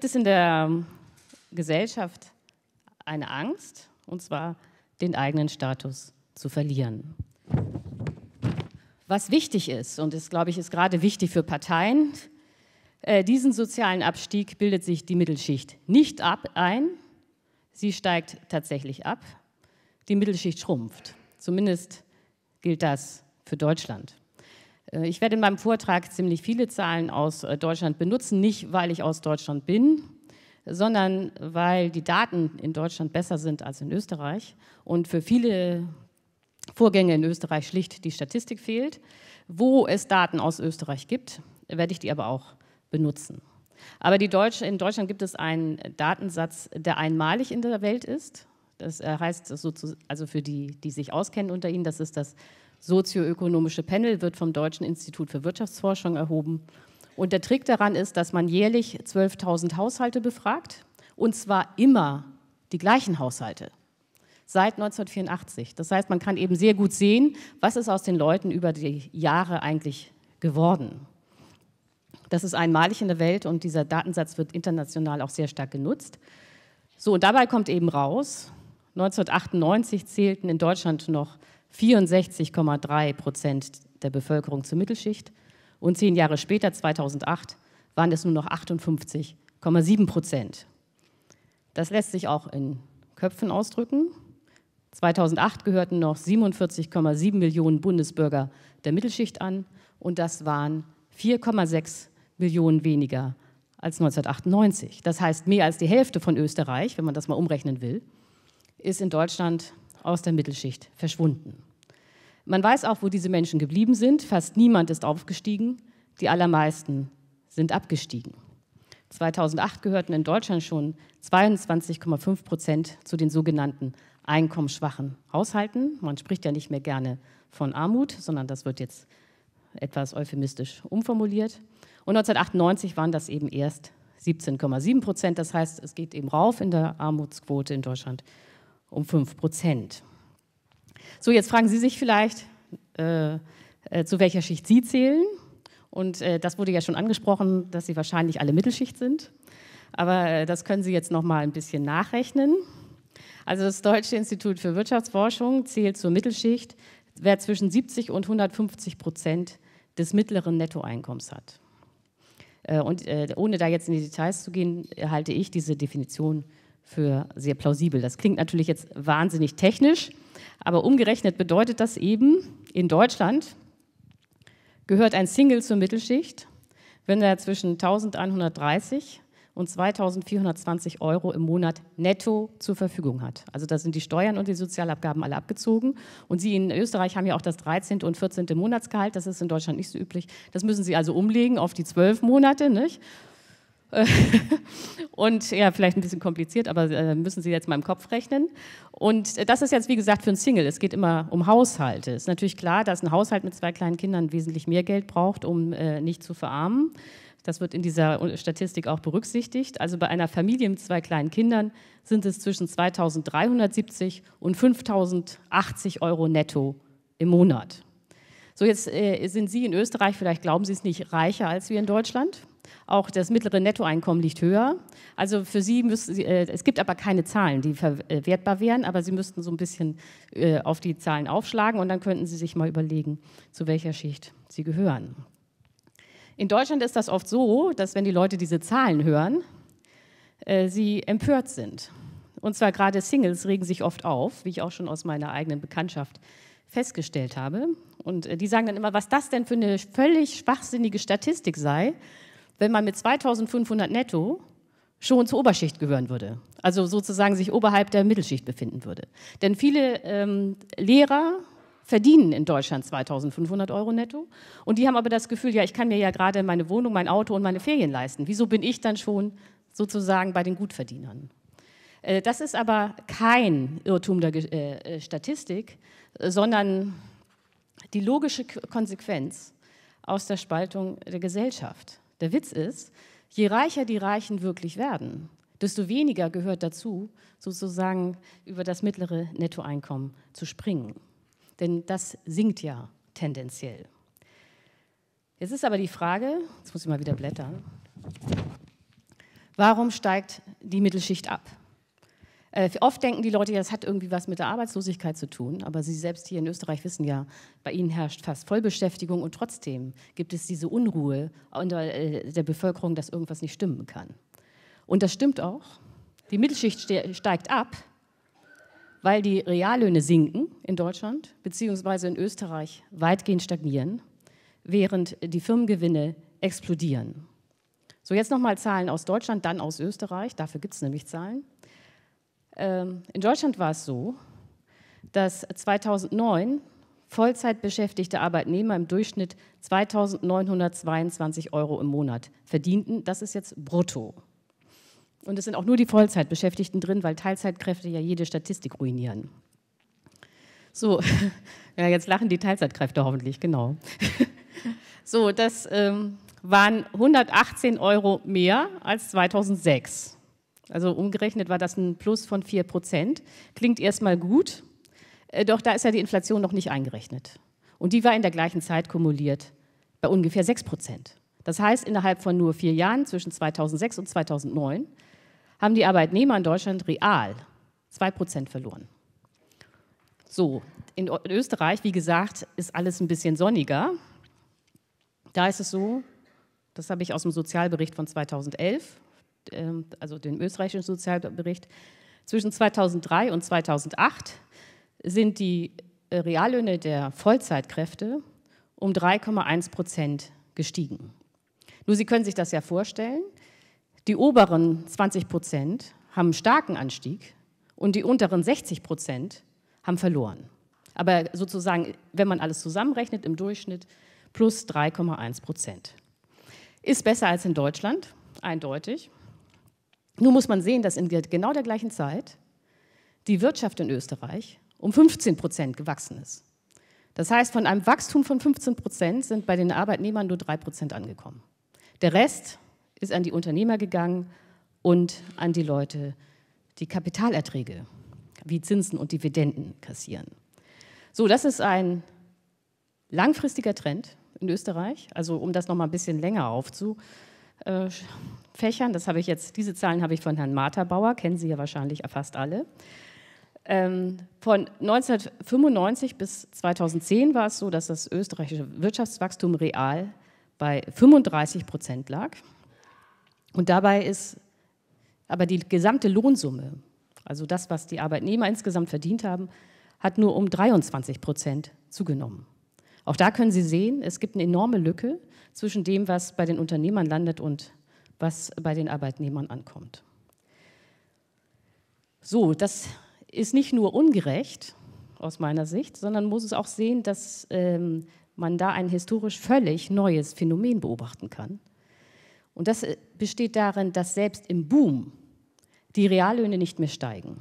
gibt es in der ähm, Gesellschaft eine Angst, und zwar den eigenen Status zu verlieren. Was wichtig ist, und das glaube ich ist gerade wichtig für Parteien, äh, diesen sozialen Abstieg bildet sich die Mittelschicht nicht ab ein, sie steigt tatsächlich ab, die Mittelschicht schrumpft. Zumindest gilt das für Deutschland. Äh, ich werde in meinem Vortrag ziemlich viele Zahlen aus äh, Deutschland benutzen, nicht weil ich aus Deutschland bin, sondern weil die Daten in Deutschland besser sind als in Österreich und für viele Vorgänge in Österreich schlicht die Statistik fehlt. Wo es Daten aus Österreich gibt, werde ich die aber auch benutzen. Aber Deutsche, in Deutschland gibt es einen Datensatz, der einmalig in der Welt ist. Das äh, heißt, also für die, die sich auskennen unter Ihnen, das ist das sozioökonomische Panel wird vom Deutschen Institut für Wirtschaftsforschung erhoben. Und der Trick daran ist, dass man jährlich 12.000 Haushalte befragt, und zwar immer die gleichen Haushalte seit 1984. Das heißt, man kann eben sehr gut sehen, was ist aus den Leuten über die Jahre eigentlich geworden. Das ist einmalig in der Welt und dieser Datensatz wird international auch sehr stark genutzt. So, und dabei kommt eben raus, 1998 zählten in Deutschland noch 64,3 Prozent der Bevölkerung zur Mittelschicht und zehn Jahre später, 2008, waren es nur noch 58,7 Prozent. Das lässt sich auch in Köpfen ausdrücken. 2008 gehörten noch 47,7 Millionen Bundesbürger der Mittelschicht an und das waren 4,6 Millionen weniger als 1998. Das heißt, mehr als die Hälfte von Österreich, wenn man das mal umrechnen will, ist in Deutschland aus der Mittelschicht verschwunden. Man weiß auch, wo diese Menschen geblieben sind. Fast niemand ist aufgestiegen. Die allermeisten sind abgestiegen. 2008 gehörten in Deutschland schon 22,5 Prozent zu den sogenannten einkommensschwachen Haushalten. Man spricht ja nicht mehr gerne von Armut, sondern das wird jetzt etwas euphemistisch umformuliert. Und 1998 waren das eben erst 17,7 Prozent. Das heißt, es geht eben rauf in der Armutsquote in Deutschland um 5 Prozent. So, jetzt fragen Sie sich vielleicht, äh, äh, zu welcher Schicht Sie zählen. Und äh, das wurde ja schon angesprochen, dass Sie wahrscheinlich alle Mittelschicht sind. Aber äh, das können Sie jetzt noch mal ein bisschen nachrechnen. Also das Deutsche Institut für Wirtschaftsforschung zählt zur Mittelschicht, wer zwischen 70 und 150 Prozent des mittleren Nettoeinkommens hat. Äh, und ohne da jetzt in die Details zu gehen, halte ich diese Definition für sehr plausibel. Das klingt natürlich jetzt wahnsinnig technisch, aber umgerechnet bedeutet das eben, in Deutschland gehört ein Single zur Mittelschicht, wenn er zwischen 1130 und 2420 Euro im Monat netto zur Verfügung hat. Also da sind die Steuern und die Sozialabgaben alle abgezogen. Und Sie in Österreich haben ja auch das 13. und 14. Monatsgehalt. Das ist in Deutschland nicht so üblich. Das müssen Sie also umlegen auf die 12 Monate. Nicht? und ja, vielleicht ein bisschen kompliziert, aber äh, müssen Sie jetzt mal im Kopf rechnen. Und äh, das ist jetzt, wie gesagt, für ein Single. Es geht immer um Haushalte. Es ist natürlich klar, dass ein Haushalt mit zwei kleinen Kindern wesentlich mehr Geld braucht, um äh, nicht zu verarmen. Das wird in dieser äh, Statistik auch berücksichtigt. Also bei einer Familie mit zwei kleinen Kindern sind es zwischen 2370 und 5080 Euro netto im Monat. So, jetzt äh, sind Sie in Österreich, vielleicht glauben Sie es nicht, reicher als wir in Deutschland. Auch das mittlere Nettoeinkommen liegt höher. Also für Sie müssen Sie, äh, es gibt aber keine Zahlen, die verwertbar äh, wären, aber Sie müssten so ein bisschen äh, auf die Zahlen aufschlagen und dann könnten Sie sich mal überlegen, zu welcher Schicht Sie gehören. In Deutschland ist das oft so, dass wenn die Leute diese Zahlen hören, äh, sie empört sind. Und zwar gerade Singles regen sich oft auf, wie ich auch schon aus meiner eigenen Bekanntschaft festgestellt habe. Und äh, die sagen dann immer, was das denn für eine völlig schwachsinnige Statistik sei, wenn man mit 2500 netto schon zur Oberschicht gehören würde, also sozusagen sich oberhalb der Mittelschicht befinden würde. Denn viele ähm, Lehrer verdienen in Deutschland 2500 Euro netto und die haben aber das Gefühl, ja, ich kann mir ja gerade meine Wohnung, mein Auto und meine Ferien leisten. Wieso bin ich dann schon sozusagen bei den Gutverdienern? Äh, das ist aber kein Irrtum der äh, äh, Statistik, sondern die logische Konsequenz aus der Spaltung der Gesellschaft. Der Witz ist, je reicher die Reichen wirklich werden, desto weniger gehört dazu, sozusagen über das mittlere Nettoeinkommen zu springen. Denn das sinkt ja tendenziell. Jetzt ist aber die Frage, jetzt muss ich mal wieder blättern, warum steigt die Mittelschicht ab? Äh, oft denken die Leute, das hat irgendwie was mit der Arbeitslosigkeit zu tun, aber Sie selbst hier in Österreich wissen ja, bei Ihnen herrscht fast Vollbeschäftigung und trotzdem gibt es diese Unruhe unter äh, der Bevölkerung, dass irgendwas nicht stimmen kann. Und das stimmt auch. Die Mittelschicht ste steigt ab, weil die Reallöhne sinken in Deutschland beziehungsweise in Österreich weitgehend stagnieren, während die Firmengewinne explodieren. So, jetzt nochmal Zahlen aus Deutschland, dann aus Österreich. Dafür gibt es nämlich Zahlen. Ähm, in Deutschland war es so, dass 2009 Vollzeitbeschäftigte Arbeitnehmer im Durchschnitt 2.922 Euro im Monat verdienten. Das ist jetzt brutto. Und es sind auch nur die Vollzeitbeschäftigten drin, weil Teilzeitkräfte ja jede Statistik ruinieren. So, ja, jetzt lachen die Teilzeitkräfte hoffentlich, genau. So, das ähm, waren 118 Euro mehr als 2006. Also umgerechnet war das ein Plus von 4 Prozent. Klingt erstmal gut, äh, doch da ist ja die Inflation noch nicht eingerechnet. Und die war in der gleichen Zeit kumuliert bei ungefähr 6 Prozent. Das heißt, innerhalb von nur vier Jahren, zwischen 2006 und 2009, haben die Arbeitnehmer in Deutschland real 2 Prozent verloren. So, in Österreich, wie gesagt, ist alles ein bisschen sonniger. Da ist es so, das habe ich aus dem Sozialbericht von 2011, ähm, also den österreichischen Sozialbericht, zwischen 2003 und 2008 sind die äh, Reallöhne der Vollzeitkräfte um 3,1 Prozent gestiegen. Nur Sie können sich das ja vorstellen, die oberen 20 Prozent haben einen starken Anstieg und die unteren 60 Prozent haben verloren. Aber sozusagen, wenn man alles zusammenrechnet, im Durchschnitt plus 3,1 Prozent. Ist besser als in Deutschland, eindeutig. Nun muss man sehen, dass in genau der gleichen Zeit die Wirtschaft in Österreich um 15 Prozent gewachsen ist. Das heißt, von einem Wachstum von 15 Prozent sind bei den Arbeitnehmern nur 3 Prozent angekommen. Der Rest ist an die Unternehmer gegangen und an die Leute, die Kapitalerträge wie Zinsen und Dividenden kassieren. So, das ist ein langfristiger Trend in Österreich. Also um das noch mal ein bisschen länger aufzu, äh, Fächern. Das habe ich jetzt, diese Zahlen habe ich von Herrn Bauer, kennen Sie ja wahrscheinlich fast alle. Ähm, von 1995 bis 2010 war es so, dass das österreichische Wirtschaftswachstum real bei 35 Prozent lag. Und dabei ist aber die gesamte Lohnsumme, also das, was die Arbeitnehmer insgesamt verdient haben, hat nur um 23 Prozent zugenommen. Auch da können Sie sehen, es gibt eine enorme Lücke zwischen dem, was bei den Unternehmern landet und was bei den Arbeitnehmern ankommt. So, das ist nicht nur ungerecht aus meiner Sicht, sondern muss es auch sehen, dass ähm, man da ein historisch völlig neues Phänomen beobachten kann. Und das äh, besteht darin, dass selbst im Boom die Reallöhne nicht mehr steigen.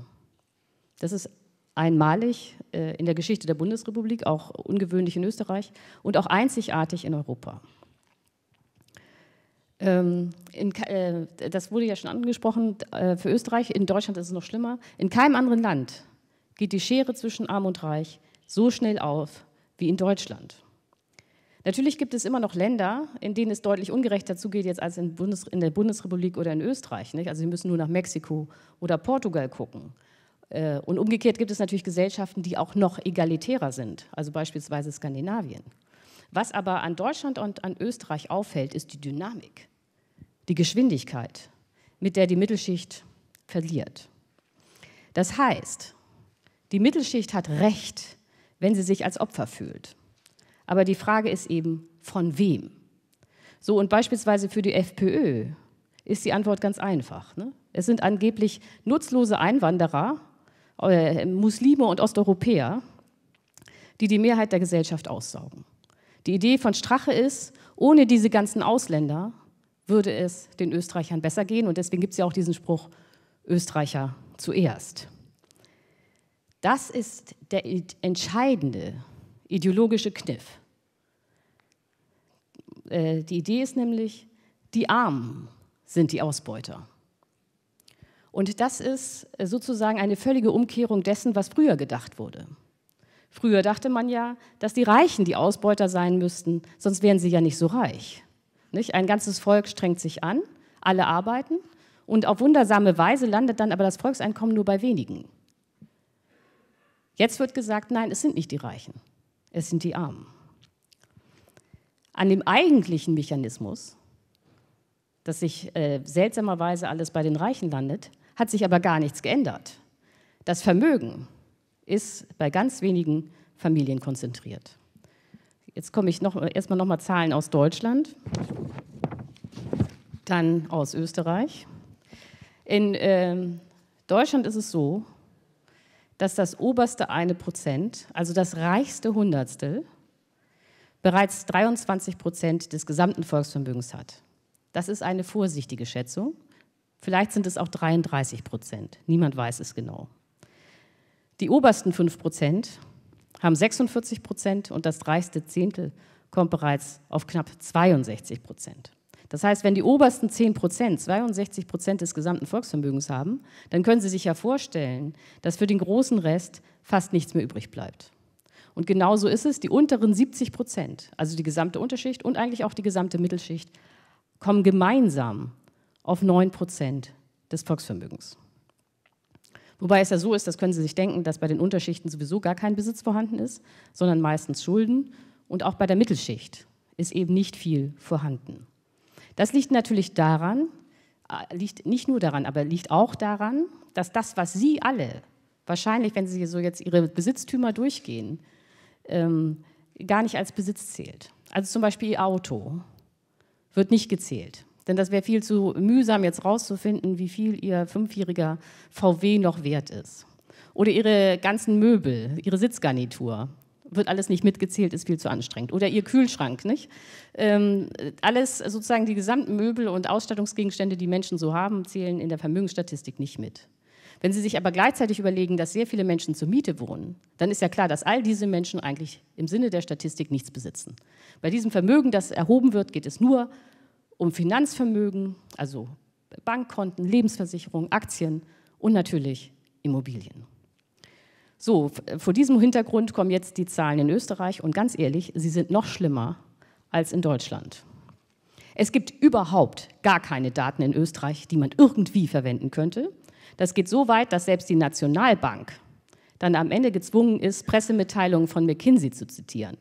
Das ist einmalig äh, in der Geschichte der Bundesrepublik, auch ungewöhnlich in Österreich und auch einzigartig in Europa. Ähm, äh, das wurde ja schon angesprochen, äh, für Österreich, in Deutschland ist es noch schlimmer. In keinem anderen Land geht die Schere zwischen Arm und Reich so schnell auf wie in Deutschland. Natürlich gibt es immer noch Länder, in denen es deutlich ungerechter zugeht jetzt als in, Bundes in der Bundesrepublik oder in Österreich. Nicht? Also Sie müssen nur nach Mexiko oder Portugal gucken. Äh, und umgekehrt gibt es natürlich Gesellschaften, die auch noch egalitärer sind, also beispielsweise Skandinavien. Was aber an Deutschland und an Österreich auffällt, ist die Dynamik, die Geschwindigkeit, mit der die Mittelschicht verliert. Das heißt, die Mittelschicht hat Recht, wenn sie sich als Opfer fühlt. Aber die Frage ist eben, von wem? So, und beispielsweise für die FPÖ ist die Antwort ganz einfach. Ne? Es sind angeblich nutzlose Einwanderer, äh, Muslime und Osteuropäer, die die Mehrheit der Gesellschaft aussaugen. Die Idee von Strache ist, ohne diese ganzen Ausländer würde es den Österreichern besser gehen. Und deswegen gibt es ja auch diesen Spruch, Österreicher zuerst. Das ist der entscheidende ideologische Kniff. Äh, die Idee ist nämlich, die Armen sind die Ausbeuter. Und das ist äh, sozusagen eine völlige Umkehrung dessen, was früher gedacht wurde. Früher dachte man ja, dass die Reichen die Ausbeuter sein müssten, sonst wären sie ja nicht so reich. Nicht? Ein ganzes Volk strengt sich an, alle arbeiten und auf wundersame Weise landet dann aber das Volkseinkommen nur bei wenigen. Jetzt wird gesagt, nein, es sind nicht die Reichen, es sind die Armen. An dem eigentlichen Mechanismus, dass sich äh, seltsamerweise alles bei den Reichen landet, hat sich aber gar nichts geändert. Das Vermögen ist bei ganz wenigen Familien konzentriert. Jetzt komme ich noch, erstmal nochmal Zahlen aus Deutschland, dann aus Österreich. In äh, Deutschland ist es so, dass das oberste eine Prozent, also das reichste Hundertstel, bereits 23 Prozent des gesamten Volksvermögens hat. Das ist eine vorsichtige Schätzung. Vielleicht sind es auch 33 Prozent. Niemand weiß es genau. Die obersten 5 Prozent haben 46 Prozent und das reichste Zehntel kommt bereits auf knapp 62 Prozent. Das heißt, wenn die obersten 10 Prozent 62 Prozent des gesamten Volksvermögens haben, dann können Sie sich ja vorstellen, dass für den großen Rest fast nichts mehr übrig bleibt. Und genauso ist es, die unteren 70 Prozent, also die gesamte Unterschicht und eigentlich auch die gesamte Mittelschicht, kommen gemeinsam auf 9 Prozent des Volksvermögens. Wobei es ja so ist, das können Sie sich denken, dass bei den Unterschichten sowieso gar kein Besitz vorhanden ist, sondern meistens Schulden. Und auch bei der Mittelschicht ist eben nicht viel vorhanden. Das liegt natürlich daran, äh, liegt nicht nur daran, aber liegt auch daran, dass das, was Sie alle, wahrscheinlich, wenn Sie so jetzt Ihre Besitztümer durchgehen, ähm, gar nicht als Besitz zählt. Also zum Beispiel Ihr Auto wird nicht gezählt. Denn das wäre viel zu mühsam, jetzt rauszufinden, wie viel ihr fünfjähriger VW noch wert ist. Oder ihre ganzen Möbel, ihre Sitzgarnitur. Wird alles nicht mitgezählt, ist viel zu anstrengend. Oder ihr Kühlschrank, nicht? Ähm, alles, sozusagen die gesamten Möbel und Ausstattungsgegenstände, die Menschen so haben, zählen in der Vermögensstatistik nicht mit. Wenn Sie sich aber gleichzeitig überlegen, dass sehr viele Menschen zur Miete wohnen, dann ist ja klar, dass all diese Menschen eigentlich im Sinne der Statistik nichts besitzen. Bei diesem Vermögen, das erhoben wird, geht es nur um Finanzvermögen, also Bankkonten, Lebensversicherungen, Aktien und natürlich Immobilien. So, vor diesem Hintergrund kommen jetzt die Zahlen in Österreich und ganz ehrlich, sie sind noch schlimmer als in Deutschland. Es gibt überhaupt gar keine Daten in Österreich, die man irgendwie verwenden könnte. Das geht so weit, dass selbst die Nationalbank dann am Ende gezwungen ist, Pressemitteilungen von McKinsey zu zitieren.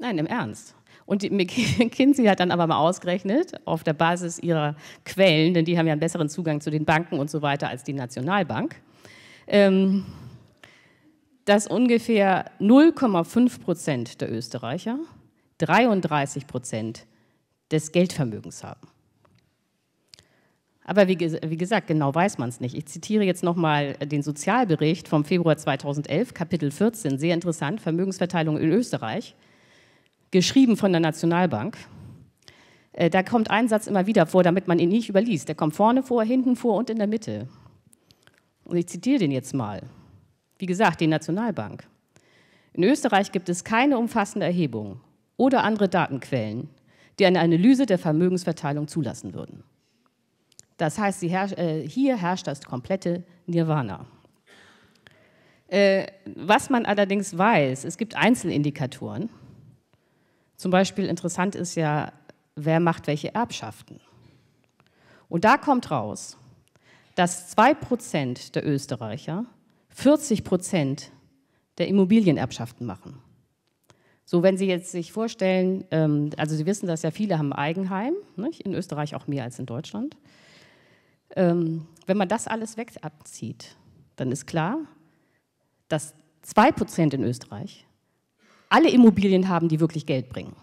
Nein, im Ernst. Und die McKinsey hat dann aber mal ausgerechnet, auf der Basis ihrer Quellen, denn die haben ja einen besseren Zugang zu den Banken und so weiter als die Nationalbank, ähm, dass ungefähr 0,5 Prozent der Österreicher 33 Prozent des Geldvermögens haben. Aber wie, wie, gesagt, genau weiß man es nicht. Ich zitiere jetzt nochmal den Sozialbericht vom Februar 2011, Kapitel 14, sehr interessant, Vermögensverteilung in Österreich geschrieben von der Nationalbank. Äh, da kommt ein Satz immer wieder vor, damit man ihn nicht überliest. Der kommt vorne vor, hinten vor und in der Mitte. Und ich zitiere den jetzt mal. Wie gesagt, die Nationalbank. In Österreich gibt es keine umfassende Erhebung oder andere Datenquellen, die eine Analyse der Vermögensverteilung zulassen würden. Das heißt, äh, hier herrscht das komplette Nirvana. Äh, was man allerdings weiß, es gibt Einzelindikatoren, zum Beispiel interessant ist ja, wer macht welche Erbschaften. Und da kommt raus, dass 2% der Österreicher 40% der Immobilienerbschaften machen. So, wenn Sie jetzt sich vorstellen, ähm, also Sie wissen das ja, viele haben Eigenheim, nicht? in Österreich auch mehr als in Deutschland. Ähm, wenn man das alles wegabzieht, dann ist klar, dass 2% in Österreich alle Immobilien haben, die wirklich Geld bringen.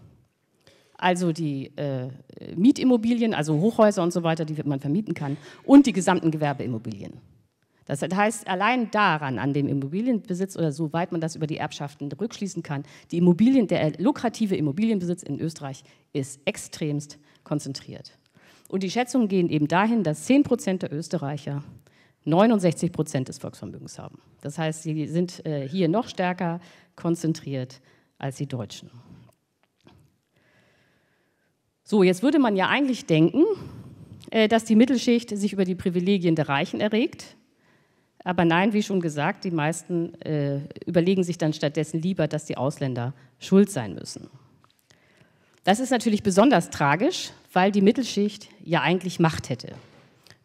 Also die äh, Mietimmobilien, also Hochhäuser und so weiter, die man vermieten kann, und die gesamten Gewerbeimmobilien. Das heißt, allein daran, an dem Immobilienbesitz oder soweit man das über die Erbschaften rückschließen kann, die Immobilien, der lukrative Immobilienbesitz in Österreich ist extremst konzentriert. Und die Schätzungen gehen eben dahin, dass 10 Prozent der Österreicher 69 Prozent des Volksvermögens haben. Das heißt, sie sind äh, hier noch stärker konzentriert als die Deutschen. So, jetzt würde man ja eigentlich denken, äh, dass die Mittelschicht sich über die Privilegien der Reichen erregt. Aber nein, wie schon gesagt, die meisten äh, überlegen sich dann stattdessen lieber, dass die Ausländer schuld sein müssen. Das ist natürlich besonders tragisch, weil die Mittelschicht ja eigentlich Macht hätte.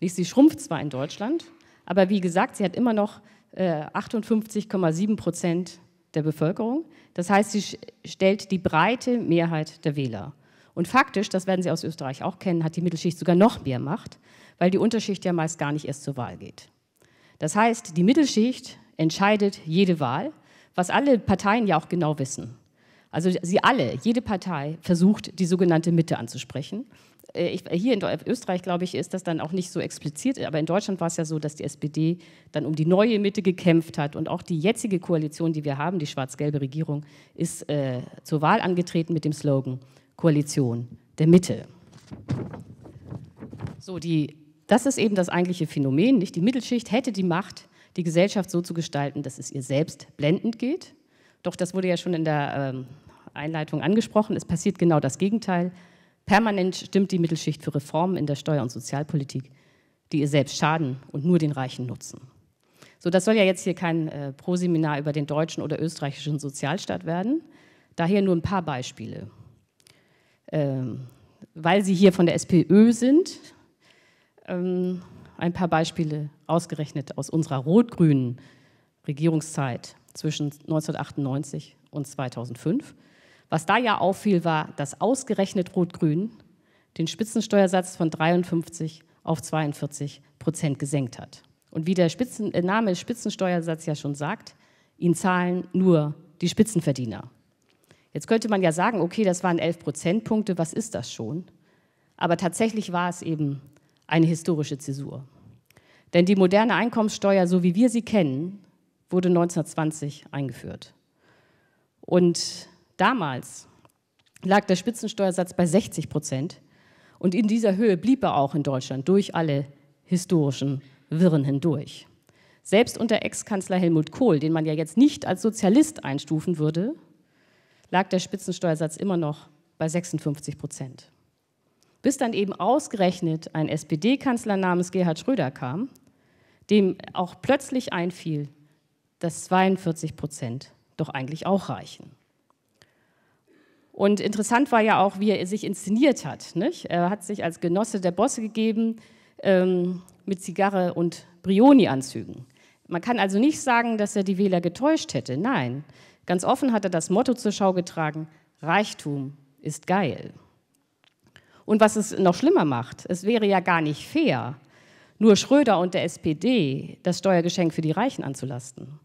Sie schrumpft zwar in Deutschland, aber wie gesagt, sie hat immer noch 58,7 äh, Prozent der Bevölkerung. Das heißt, sie stellt die breite Mehrheit der Wähler. Und faktisch, das werden Sie aus Österreich auch kennen, hat die Mittelschicht sogar noch mehr Macht, weil die Unterschicht ja meist gar nicht erst zur Wahl geht. Das heißt, die Mittelschicht entscheidet jede Wahl, was alle Parteien ja auch genau wissen. Also sie alle, jede Partei versucht, die sogenannte Mitte anzusprechen. Äh, ich, hier in äh, Österreich, glaube ich, ist das dann auch nicht so explizit, aber in Deutschland war es ja so, dass die SPD dann um die neue Mitte gekämpft hat und auch die jetzige Koalition, die wir haben, die schwarz-gelbe Regierung, ist äh, zur Wahl angetreten mit dem Slogan Koalition der Mitte. So, die, das ist eben das eigentliche Phänomen, nicht? Die Mittelschicht hätte die Macht, die Gesellschaft so zu gestalten, dass es ihr selbst blendend geht. Doch das wurde ja schon in der ähm, Einleitung angesprochen. Es passiert genau das Gegenteil. Permanent stimmt die Mittelschicht für Reformen in der Steuer- und Sozialpolitik, die ihr selbst schaden und nur den Reichen nutzen. So, das soll ja jetzt hier kein äh, Proseminar über den deutschen oder österreichischen Sozialstaat werden. Daher nur ein paar Beispiele. Ähm, weil Sie hier von der SPÖ sind, ähm, ein paar Beispiele ausgerechnet aus unserer rot-grünen Regierungszeit zwischen 1998 und 2005. Was da ja auffiel, war, dass ausgerechnet Rot-Grün den Spitzensteuersatz von 53 auf 42 Prozent gesenkt hat. Und wie der Spitzen, äh, Name Spitzensteuersatz ja schon sagt, ihn zahlen nur die Spitzenverdiener. Jetzt könnte man ja sagen, okay, das waren 11 Prozentpunkte, was ist das schon? Aber tatsächlich war es eben eine historische Zäsur. Denn die moderne Einkommenssteuer, so wie wir sie kennen, wurde 1920 eingeführt. Und Damals lag der Spitzensteuersatz bei 60 Prozent und in dieser Höhe blieb er auch in Deutschland durch alle historischen Wirren hindurch. Selbst unter Ex-Kanzler Helmut Kohl, den man ja jetzt nicht als Sozialist einstufen würde, lag der Spitzensteuersatz immer noch bei 56 Prozent. Bis dann eben ausgerechnet ein SPD-Kanzler namens Gerhard Schröder kam, dem auch plötzlich einfiel, dass 42 Prozent doch eigentlich auch reichen. Und interessant war ja auch, wie er sich inszeniert hat. Nicht? Er hat sich als Genosse der Bosse gegeben ähm, mit Zigarre und Brioni-Anzügen. Man kann also nicht sagen, dass er die Wähler getäuscht hätte. Nein, ganz offen hat er das Motto zur Schau getragen, Reichtum ist geil. Und was es noch schlimmer macht, es wäre ja gar nicht fair, nur Schröder und der SPD das Steuergeschenk für die Reichen anzulasten.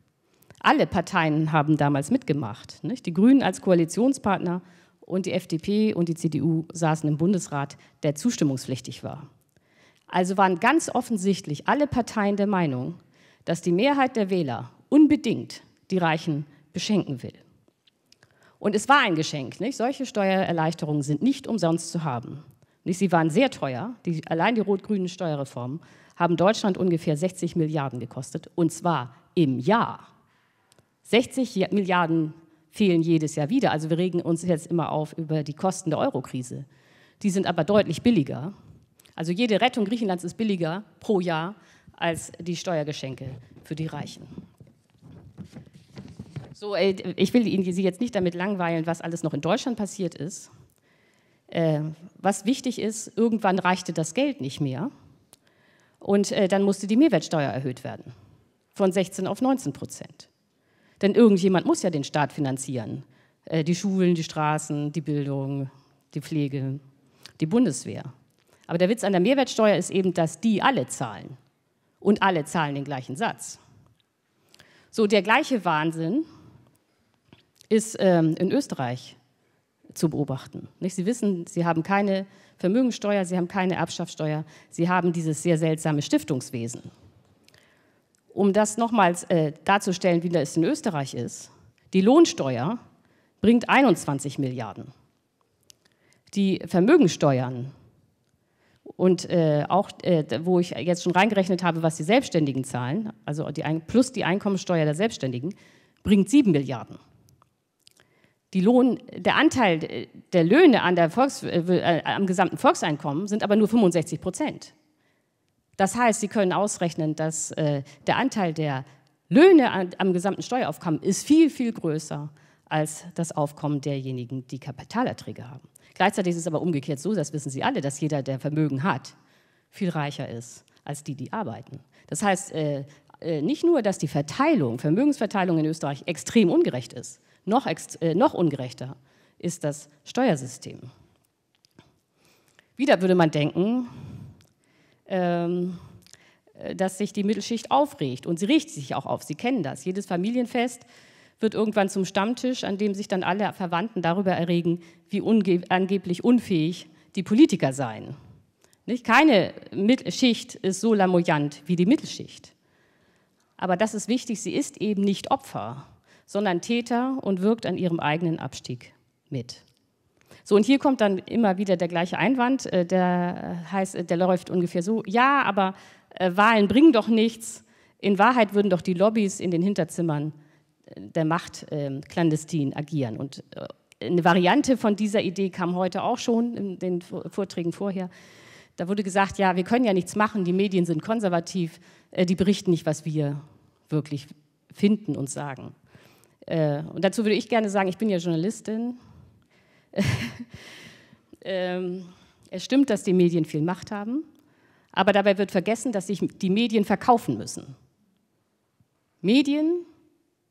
Alle Parteien haben damals mitgemacht. Nicht? Die Grünen als Koalitionspartner, und die FDP und die CDU saßen im Bundesrat, der zustimmungspflichtig war. Also waren ganz offensichtlich alle Parteien der Meinung, dass die Mehrheit der Wähler unbedingt die Reichen beschenken will. Und es war ein Geschenk. Nicht? Solche Steuererleichterungen sind nicht umsonst zu haben. Nicht? Sie waren sehr teuer. Die, allein die rot-grünen Steuerreformen haben Deutschland ungefähr 60 Milliarden gekostet. Und zwar im Jahr. 60 Milliarden fehlen jedes Jahr wieder. Also wir regen uns jetzt immer auf über die Kosten der Eurokrise. Die sind aber deutlich billiger. Also jede Rettung Griechenlands ist billiger pro Jahr als die Steuergeschenke für die Reichen. So, äh, ich will Ihnen Sie jetzt nicht damit langweilen, was alles noch in Deutschland passiert ist. Ähm, was wichtig ist, irgendwann reichte das Geld nicht mehr und äh, dann musste die Mehrwertsteuer erhöht werden von 16 auf 19 Prozent. Denn irgendjemand muss ja den Staat finanzieren. Äh, die Schulen, die Straßen, die Bildung, die Pflege, die Bundeswehr. Aber der Witz an der Mehrwertsteuer ist eben, dass die alle zahlen. Und alle zahlen den gleichen Satz. So, der gleiche Wahnsinn ist ähm, in Österreich zu beobachten. Nicht? Sie wissen, Sie haben keine Vermögensteuer, Sie haben keine Erbschaftssteuer, Sie haben dieses sehr seltsame Stiftungswesen um das nochmals äh, darzustellen, wie das in Österreich ist, die Lohnsteuer bringt 21 Milliarden. Die Vermögensteuern und äh, auch, äh, wo ich jetzt schon reingerechnet habe, was die Selbstständigen zahlen, also die Ein plus die Einkommensteuer der Selbstständigen, bringt 7 Milliarden. Lohn, der Anteil äh, der Löhne an der Volks, äh, äh, am gesamten Volkseinkommen sind aber nur 65 Prozent. Das heißt, Sie können ausrechnen, dass äh, der Anteil der Löhne an, am gesamten Steueraufkommen ist viel, viel größer als das Aufkommen derjenigen, die Kapitalerträge haben. Gleichzeitig ist es aber umgekehrt so, das wissen Sie alle, dass jeder, der Vermögen hat, viel reicher ist als die, die arbeiten. Das heißt, äh, äh nicht nur, dass die Verteilung, Vermögensverteilung in Österreich extrem ungerecht ist, noch, äh, noch ungerechter ist das Steuersystem. Wieder würde man denken, ähm, äh, dass sich die Mittelschicht aufregt. Und sie regt sich auch auf. Sie kennen das. Jedes Familienfest wird irgendwann zum Stammtisch, an dem sich dann alle Verwandten darüber erregen, wie angeblich unfähig die Politiker seien. Nicht? Keine Mittelschicht ist so lamoyant wie die Mittelschicht. Aber das ist wichtig, sie ist eben nicht Opfer, sondern Täter und wirkt an ihrem eigenen Abstieg mit. So, und hier kommt dann immer wieder der gleiche Einwand, äh, der heißt, äh, der läuft ungefähr so, ja, aber äh, Wahlen bringen doch nichts. In Wahrheit würden doch die Lobbys in den Hinterzimmern der Macht clandestin ähm, agieren. Und eine Variante von dieser Idee kam heute auch schon in den Vorträgen vorher. Da wurde gesagt, ja, wir können ja nichts machen, die Medien sind konservativ, die berichten nicht, was wir wirklich finden und sagen. Und dazu würde ich gerne sagen, ich bin ja Journalistin ähm, es stimmt, dass die Medien viel Macht haben, aber dabei wird vergessen, dass sich die Medien verkaufen müssen. Medien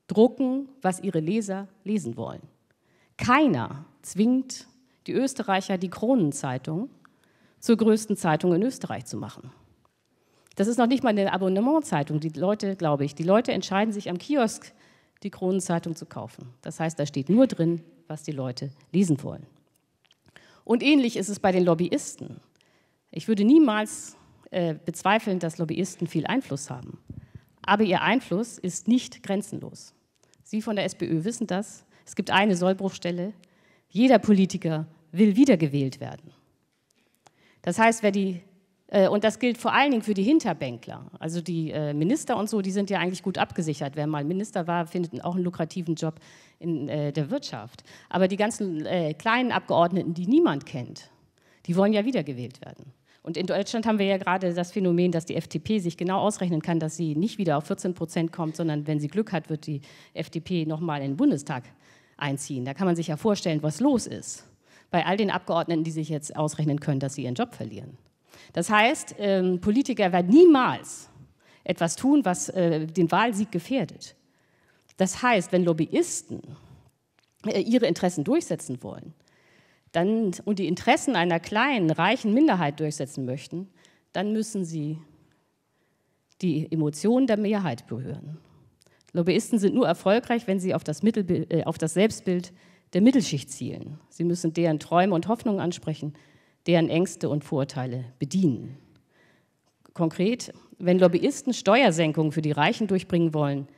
drucken, was ihre Leser lesen wollen. Keiner zwingt die Österreicher, die Kronenzeitung zur größten Zeitung in Österreich zu machen. Das ist noch nicht mal eine Abonnementzeitung. Die Leute, glaube ich, die Leute entscheiden sich am Kiosk, die Kronenzeitung zu kaufen. Das heißt, da steht nur drin was die Leute lesen wollen. Und ähnlich ist es bei den Lobbyisten. Ich würde niemals äh, bezweifeln, dass Lobbyisten viel Einfluss haben. Aber ihr Einfluss ist nicht grenzenlos. Sie von der SPÖ wissen das. Es gibt eine Sollbruchstelle. Jeder Politiker will wiedergewählt werden. Das heißt, wer die äh, und das gilt vor allen Dingen für die Hinterbänkler. Also die äh, Minister und so, die sind ja eigentlich gut abgesichert. Wer mal Minister war, findet auch einen lukrativen Job in äh, der Wirtschaft. Aber die ganzen kleinen Abgeordneten, die niemand kennt, die wollen ja wiedergewählt werden. Und in Deutschland haben wir ja gerade das Phänomen, dass die FDP sich genau ausrechnen kann, dass sie nicht wieder auf 14 Prozent kommt, sondern wenn sie Glück hat, wird die FDP nochmal in den Bundestag einziehen. Da kann man sich ja vorstellen, was los ist bei all den Abgeordneten, die sich jetzt ausrechnen können, dass sie ihren Job verlieren. Das heißt, ähm, Politiker werden niemals etwas tun, was äh, den Wahlsieg gefährdet. Das heißt, wenn Lobbyisten äh, ihre Interessen durchsetzen wollen dann, und die Interessen einer kleinen, reichen Minderheit durchsetzen möchten, dann müssen sie die Emotionen der Mehrheit berühren. Lobbyisten sind nur erfolgreich, wenn sie auf das, Mittelbild, äh, auf das Selbstbild der Mittelschicht zielen. Sie müssen deren Träume und Hoffnungen ansprechen, deren Ängste und Vorteile bedienen. Konkret, wenn Lobbyisten Steuersenkungen für die Reichen durchbringen wollen,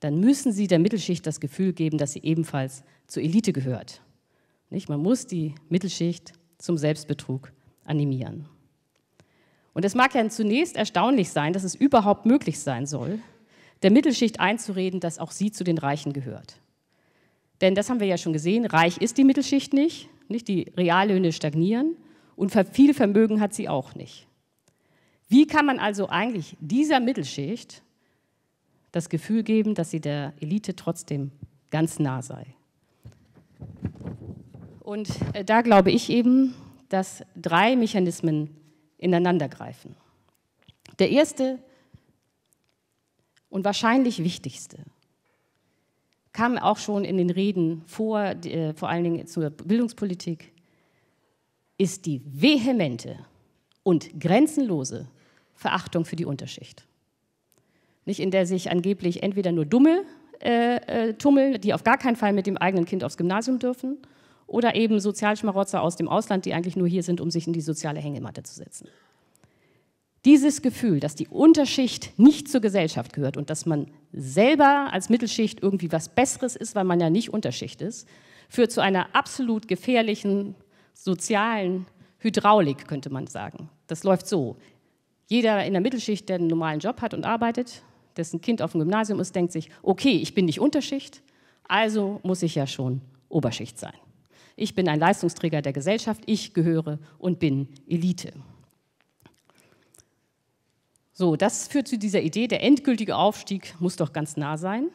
dann müssen sie der Mittelschicht das Gefühl geben, dass sie ebenfalls zur Elite gehört. Nicht? Man muss die Mittelschicht zum Selbstbetrug animieren. Und es mag ja zunächst erstaunlich sein, dass es überhaupt möglich sein soll, der Mittelschicht einzureden, dass auch sie zu den Reichen gehört. Denn das haben wir ja schon gesehen, reich ist die Mittelschicht nicht, nicht die Reallöhne stagnieren und viel Vermögen hat sie auch nicht. Wie kann man also eigentlich dieser Mittelschicht das Gefühl geben, dass sie der Elite trotzdem ganz nah sei? Und äh, da glaube ich eben, dass drei Mechanismen ineinandergreifen. Der erste und wahrscheinlich wichtigste kam auch schon in den Reden vor, äh, vor allen Dingen zur Bildungspolitik, ist die vehemente und grenzenlose Verachtung für die Unterschicht. Nicht in der sich angeblich entweder nur Dumme äh, äh, tummeln, die auf gar keinen Fall mit dem eigenen Kind aufs Gymnasium dürfen, oder eben Sozialschmarotzer aus dem Ausland, die eigentlich nur hier sind, um sich in die soziale Hängematte zu setzen. Dieses Gefühl, dass die Unterschicht nicht zur Gesellschaft gehört und dass man selber als Mittelschicht irgendwie was Besseres ist, weil man ja nicht Unterschicht ist, führt zu einer absolut gefährlichen sozialen Hydraulik, könnte man sagen. Das läuft so. Jeder in der Mittelschicht, der einen normalen Job hat und arbeitet, dessen Kind auf dem Gymnasium ist, denkt sich, okay, ich bin nicht Unterschicht, also muss ich ja schon Oberschicht sein. Ich bin ein Leistungsträger der Gesellschaft, ich gehöre und bin Elite. So, das führt zu dieser Idee, der endgültige Aufstieg muss doch ganz nah sein.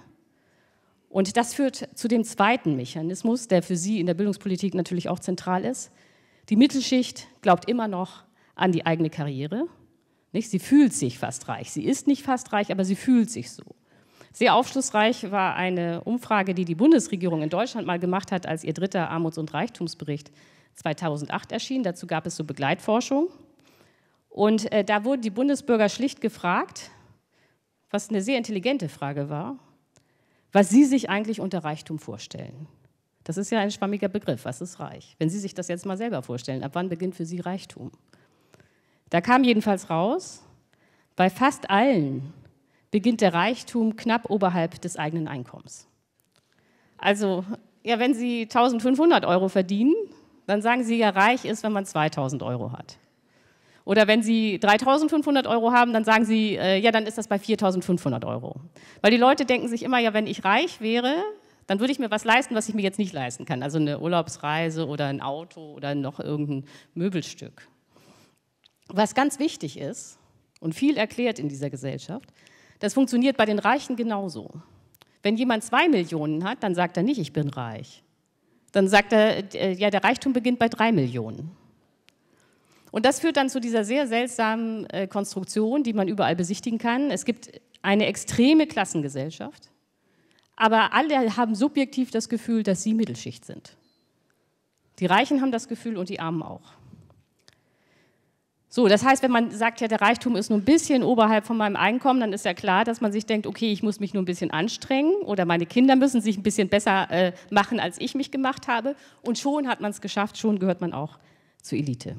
Und das führt zu dem zweiten Mechanismus, der für Sie in der Bildungspolitik natürlich auch zentral ist. Die Mittelschicht glaubt immer noch an die eigene Karriere. Nicht? Sie fühlt sich fast reich. Sie ist nicht fast reich, aber sie fühlt sich so. Sehr aufschlussreich war eine Umfrage, die die Bundesregierung in Deutschland mal gemacht hat, als ihr dritter Armuts- und Reichtumsbericht 2008 erschien. Dazu gab es so Begleitforschung. Und äh, da wurden die Bundesbürger schlicht gefragt, was eine sehr intelligente Frage war, was Sie sich eigentlich unter Reichtum vorstellen. Das ist ja ein schwammiger Begriff, was ist reich? Wenn Sie sich das jetzt mal selber vorstellen, ab wann beginnt für Sie Reichtum? Da kam jedenfalls raus, bei fast allen beginnt der Reichtum knapp oberhalb des eigenen Einkommens. Also, ja, wenn Sie 1500 Euro verdienen, dann sagen Sie ja, reich ist, wenn man 2000 Euro hat. Oder wenn Sie 3.500 Euro haben, dann sagen Sie, äh, ja, dann ist das bei 4.500 Euro. Weil die Leute denken sich immer, ja, wenn ich reich wäre, dann würde ich mir was leisten, was ich mir jetzt nicht leisten kann. Also eine Urlaubsreise oder ein Auto oder noch irgendein Möbelstück. Was ganz wichtig ist und viel erklärt in dieser Gesellschaft, das funktioniert bei den Reichen genauso. Wenn jemand zwei Millionen hat, dann sagt er nicht, ich bin reich. Dann sagt er, äh, ja, der Reichtum beginnt bei drei Millionen. Und das führt dann zu dieser sehr seltsamen äh, Konstruktion, die man überall besichtigen kann. Es gibt eine extreme Klassengesellschaft, aber alle haben subjektiv das Gefühl, dass sie Mittelschicht sind. Die Reichen haben das Gefühl und die Armen auch. So, das heißt, wenn man sagt, ja, der Reichtum ist nur ein bisschen oberhalb von meinem Einkommen, dann ist ja klar, dass man sich denkt, okay, ich muss mich nur ein bisschen anstrengen oder meine Kinder müssen sich ein bisschen besser äh, machen, als ich mich gemacht habe. Und schon hat man es geschafft, schon gehört man auch zur Elite.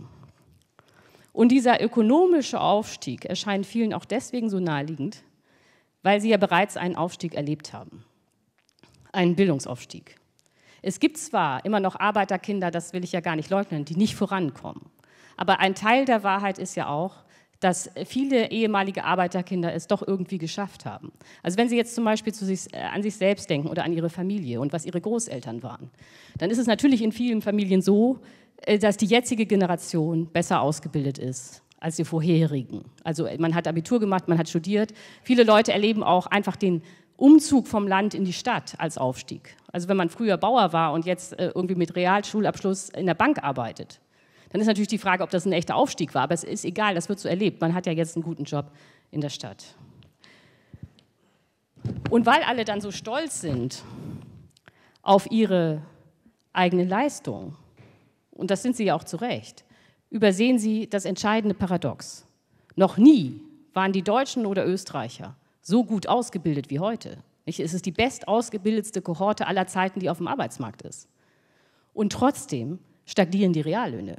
Und dieser ökonomische Aufstieg erscheint vielen auch deswegen so naheliegend, weil sie ja bereits einen Aufstieg erlebt haben, einen Bildungsaufstieg. Es gibt zwar immer noch Arbeiterkinder, das will ich ja gar nicht leugnen, die nicht vorankommen. Aber ein Teil der Wahrheit ist ja auch, dass viele ehemalige Arbeiterkinder es doch irgendwie geschafft haben. Also wenn Sie jetzt zum Beispiel sich, äh, an sich selbst denken oder an Ihre Familie und was Ihre Großeltern waren, dann ist es natürlich in vielen Familien so, äh, dass die jetzige Generation besser ausgebildet ist als die vorherigen. Also äh, man hat Abitur gemacht, man hat studiert. Viele Leute erleben auch einfach den Umzug vom Land in die Stadt als Aufstieg. Also wenn man früher Bauer war und jetzt äh, irgendwie mit Realschulabschluss in der Bank arbeitet, dann ist natürlich die Frage, ob das ein echter Aufstieg war, aber es ist egal, das wird so erlebt. Man hat ja jetzt einen guten Job in der Stadt. Und weil alle dann so stolz sind auf ihre eigene Leistung, und das sind sie ja auch zu Recht, übersehen sie das entscheidende Paradox. Noch nie waren die Deutschen oder Österreicher so gut ausgebildet wie heute. Es ist die bestausgebildetste Kohorte aller Zeiten, die auf dem Arbeitsmarkt ist. Und trotzdem stagnieren die Reallöhne.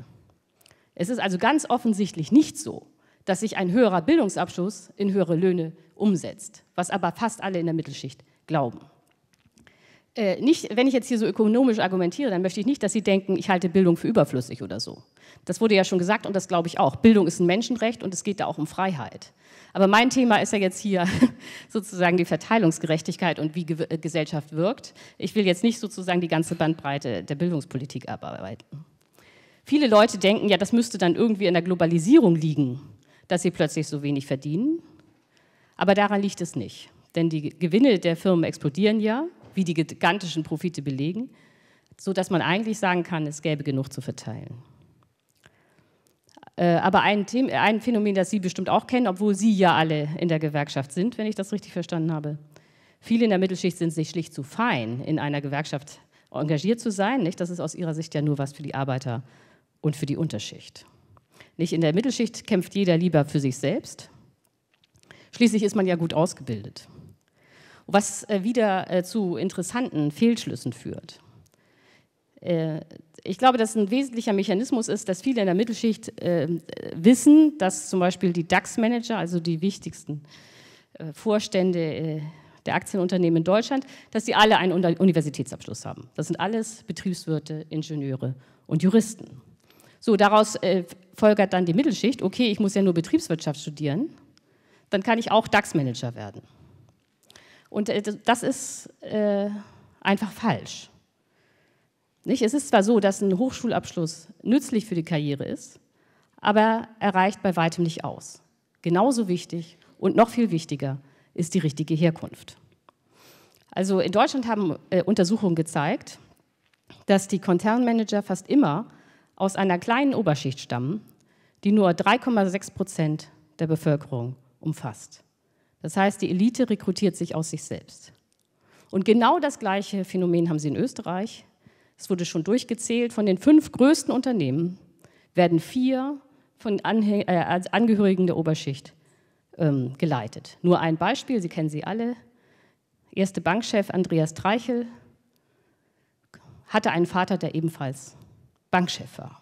Es ist also ganz offensichtlich nicht so, dass sich ein höherer Bildungsabschluss in höhere Löhne umsetzt, was aber fast alle in der Mittelschicht glauben. Äh, nicht, wenn ich jetzt hier so ökonomisch argumentiere, dann möchte ich nicht, dass Sie denken, ich halte Bildung für überflüssig oder so. Das wurde ja schon gesagt und das glaube ich auch. Bildung ist ein Menschenrecht und es geht da auch um Freiheit. Aber mein Thema ist ja jetzt hier sozusagen die Verteilungsgerechtigkeit und wie Ge äh, Gesellschaft wirkt. Ich will jetzt nicht sozusagen die ganze Bandbreite der Bildungspolitik abarbeiten. Viele Leute denken, ja, das müsste dann irgendwie in der Globalisierung liegen, dass sie plötzlich so wenig verdienen. Aber daran liegt es nicht. Denn die Gewinne der Firmen explodieren ja, wie die gigantischen Profite belegen, sodass man eigentlich sagen kann, es gäbe genug zu verteilen. Äh, aber ein, Phänomen, das Sie bestimmt auch kennen, obwohl Sie ja alle in der Gewerkschaft sind, wenn ich das richtig verstanden habe. Viele in der Mittelschicht sind sich schlicht zu fein, in einer Gewerkschaft engagiert zu sein. Das ist aus ihrer Sicht ja nur was für die Arbeiter und für die Unterschicht. Nicht in der Mittelschicht kämpft jeder lieber für sich selbst. Schließlich ist man ja gut ausgebildet. Was äh, wieder äh, zu interessanten Fehlschlüssen führt. Äh, ich glaube, dass ein wesentlicher Mechanismus ist, dass viele in der Mittelschicht wissen, dass zum Beispiel die DAX-Manager, also die wichtigsten Vorstände der Aktienunternehmen in Deutschland, dass sie alle einen Universitätsabschluss haben. Das sind alles Betriebswirte, Ingenieure und Juristen. So, daraus äh, folgert dann die Mittelschicht, okay, ich muss ja nur Betriebswirtschaft studieren, dann kann ich auch DAX-Manager werden. Und äh, das ist äh, einfach falsch. Nicht? Es ist zwar so, dass ein Hochschulabschluss nützlich für die Karriere ist, aber er reicht bei weitem nicht aus. Genauso wichtig und noch viel wichtiger ist die richtige Herkunft. Also in Deutschland haben äh, Untersuchungen gezeigt, dass die Konzernmanager fast immer aus einer kleinen Oberschicht stammen, die nur 3,6 Prozent der Bevölkerung umfasst. Das heißt, die Elite rekrutiert sich aus sich selbst. Und genau das gleiche Phänomen haben sie in Österreich. Es wurde schon durchgezählt, von den fünf größten Unternehmen werden vier von Anhäng äh, Angehörigen der Oberschicht ähm, geleitet. Nur ein Beispiel, Sie kennen sie alle. Erste Bankchef Andreas Treichel hatte einen Vater, der ebenfalls Bankchef war.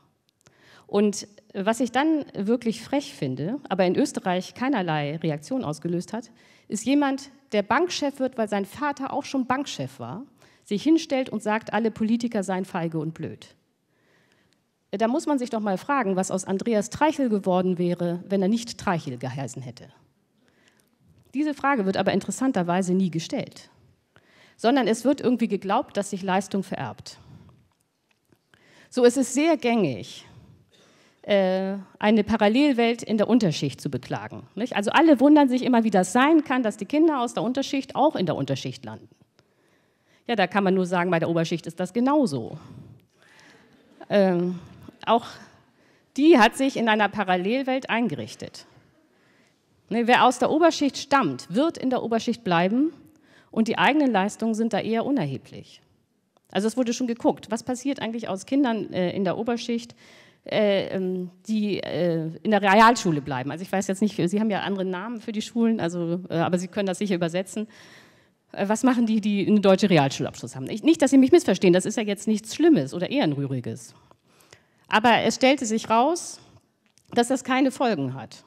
Und was ich dann wirklich frech finde, aber in Österreich keinerlei Reaktion ausgelöst hat, ist jemand, der Bankchef wird, weil sein Vater auch schon Bankchef war, sich hinstellt und sagt, alle Politiker seien feige und blöd. Da muss man sich doch mal fragen, was aus Andreas Treichel geworden wäre, wenn er nicht Treichel geheißen hätte. Diese Frage wird aber interessanterweise nie gestellt, sondern es wird irgendwie geglaubt, dass sich Leistung vererbt. So ist es sehr gängig, äh, eine Parallelwelt in der Unterschicht zu beklagen. Also alle wundern sich immer, wie das sein kann, dass die Kinder aus der Unterschicht auch in der Unterschicht landen. Ja, da kann man nur sagen, bei der Oberschicht ist das genauso. Ähm, auch die hat sich in einer Parallelwelt eingerichtet. Ne, wer aus der Oberschicht stammt, wird in der Oberschicht bleiben und die eigenen Leistungen sind da eher unerheblich. Also es wurde schon geguckt, was passiert eigentlich aus Kindern äh, in der Oberschicht, äh, ähm, die äh, in der Realschule bleiben. Also ich weiß jetzt nicht, Sie haben ja andere Namen für die Schulen, also, äh, aber Sie können das sicher übersetzen. Äh, was machen die, die einen deutschen Realschulabschluss haben? Ich, nicht, dass Sie mich missverstehen, das ist ja jetzt nichts Schlimmes oder Ehrenrühriges. Aber es stellte sich raus, dass das keine Folgen hat.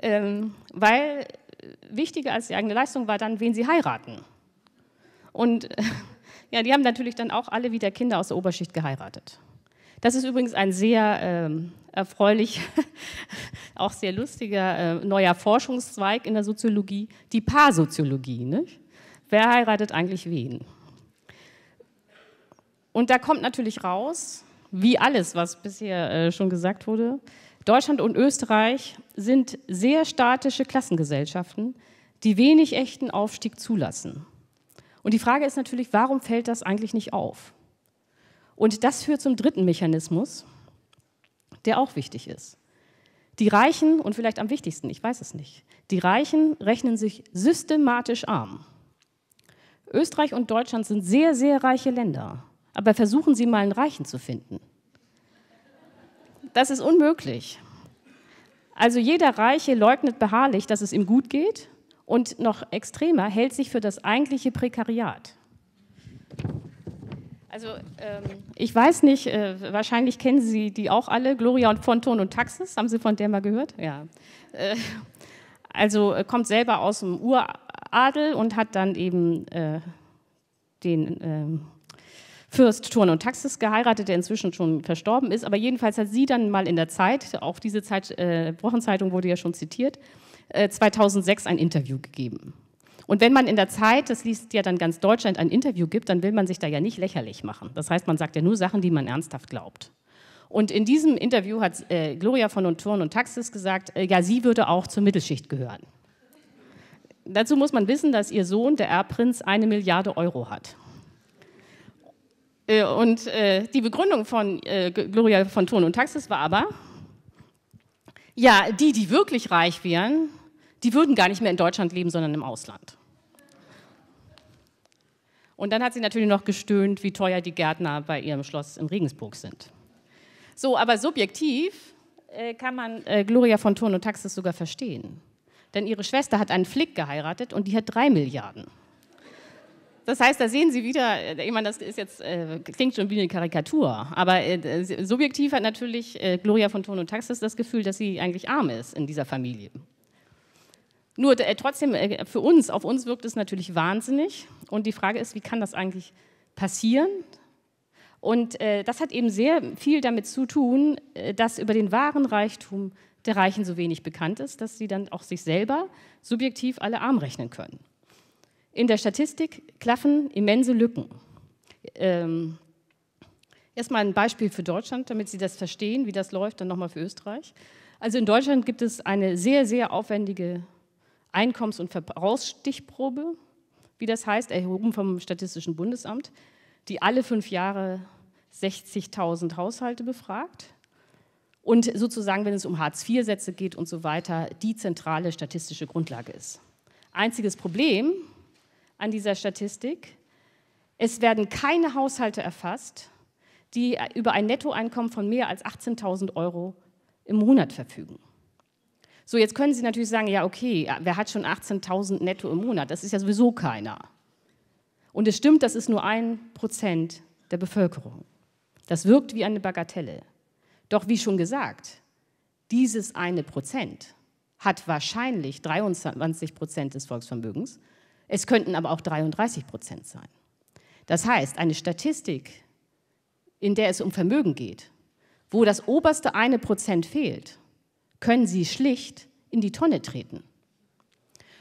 Ähm, weil äh, wichtiger als die eigene Leistung war dann, wen sie heiraten. Und ja, die haben natürlich dann auch alle wieder Kinder aus der Oberschicht geheiratet. Das ist übrigens ein sehr ähm, erfreulich, auch sehr lustiger äh, neuer Forschungszweig in der Soziologie, die Paarsoziologie. Nicht? Wer heiratet eigentlich wen? Und da kommt natürlich raus, wie alles, was bisher äh, schon gesagt wurde, Deutschland und Österreich sind sehr statische Klassengesellschaften, die wenig echten Aufstieg zulassen. Und die Frage ist natürlich, warum fällt das eigentlich nicht auf? Und das führt zum dritten Mechanismus, der auch wichtig ist. Die Reichen, und vielleicht am wichtigsten, ich weiß es nicht, die Reichen rechnen sich systematisch arm. Österreich und Deutschland sind sehr, sehr reiche Länder. Aber versuchen Sie mal einen Reichen zu finden. Das ist unmöglich. Also jeder Reiche leugnet beharrlich, dass es ihm gut geht und noch extremer hält sich für das eigentliche Prekariat. Also ähm, ich weiß nicht, äh, wahrscheinlich kennen Sie die auch alle, Gloria und Fonton und Taxis, haben Sie von der mal gehört? Ja. Äh, also äh, kommt selber aus dem Uradel und hat dann eben äh, den ähm, Fürst Turn und Taxis geheiratet, der inzwischen schon verstorben ist. Aber jedenfalls hat sie dann mal in der Zeit, auch diese Zeit, äh, Wochenzeitung wurde ja schon zitiert, 2006 äh, ein Interview gegeben. Und wenn man in der Zeit, das liest ja dann ganz Deutschland, ein Interview gibt, dann will man sich da ja nicht lächerlich machen. Das heißt, man sagt ja nur Sachen, die man ernsthaft glaubt. Und in diesem Interview hat äh, Gloria von Thurn und Taxis gesagt, äh, ja, sie würde auch zur Mittelschicht gehören. Dazu muss man wissen, dass ihr Sohn, der Erbprinz, eine Milliarde Euro hat. Äh, und äh, die Begründung von äh, Gloria von Thurn und Taxis war aber, ja, die, die wirklich reich wären, die würden gar nicht mehr in Deutschland leben, sondern im Ausland. Und dann hat sie natürlich noch gestöhnt, wie teuer die Gärtner bei ihrem Schloss in Regensburg sind. So, aber subjektiv äh, kann man äh, Gloria von Thurn und Taxis sogar verstehen. Denn ihre Schwester hat einen Flick geheiratet und die hat drei Milliarden. Das heißt, da sehen Sie wieder, äh, ich meine, das ist jetzt, äh, klingt schon wie eine Karikatur, aber äh, subjektiv hat natürlich äh, Gloria von Ton und Taxis das Gefühl, dass sie eigentlich arm ist in dieser Familie. Nur äh, trotzdem, äh, für uns, auf uns wirkt es natürlich wahnsinnig. Und die Frage ist, wie kann das eigentlich passieren? Und das hat eben sehr viel damit zu tun, dass über den wahren Reichtum der Reichen so wenig bekannt ist, dass sie dann auch sich selber subjektiv alle arm rechnen können. In der Statistik klaffen immense Lücken. Ähm, Erstmal ein Beispiel für Deutschland, damit Sie das verstehen, wie das läuft, dann nochmal für Österreich. Also in Deutschland gibt es eine sehr, sehr aufwendige Einkommens- und Verbrauchsstichprobe, wie das heißt, erhoben vom Statistischen Bundesamt, die alle fünf Jahre 60.000 Haushalte befragt und sozusagen, wenn es um Hartz-IV-Sätze geht und so weiter, die zentrale statistische Grundlage ist. Einziges Problem, an dieser Statistik. Es werden keine Haushalte erfasst, die über ein Nettoeinkommen von mehr als 18.000 Euro im Monat verfügen. So, jetzt können Sie natürlich sagen, ja, okay, wer hat schon 18.000 netto im Monat? Das ist ja sowieso keiner. Und es stimmt, das ist nur ein Prozent der Bevölkerung. Das wirkt wie eine Bagatelle. Doch wie schon gesagt, dieses eine Prozent hat wahrscheinlich 23 Prozent des Volksvermögens es könnten aber auch 33 Prozent sein. Das heißt, eine Statistik, in der es um Vermögen geht, wo das oberste eine Prozent fehlt, können Sie schlicht in die Tonne treten.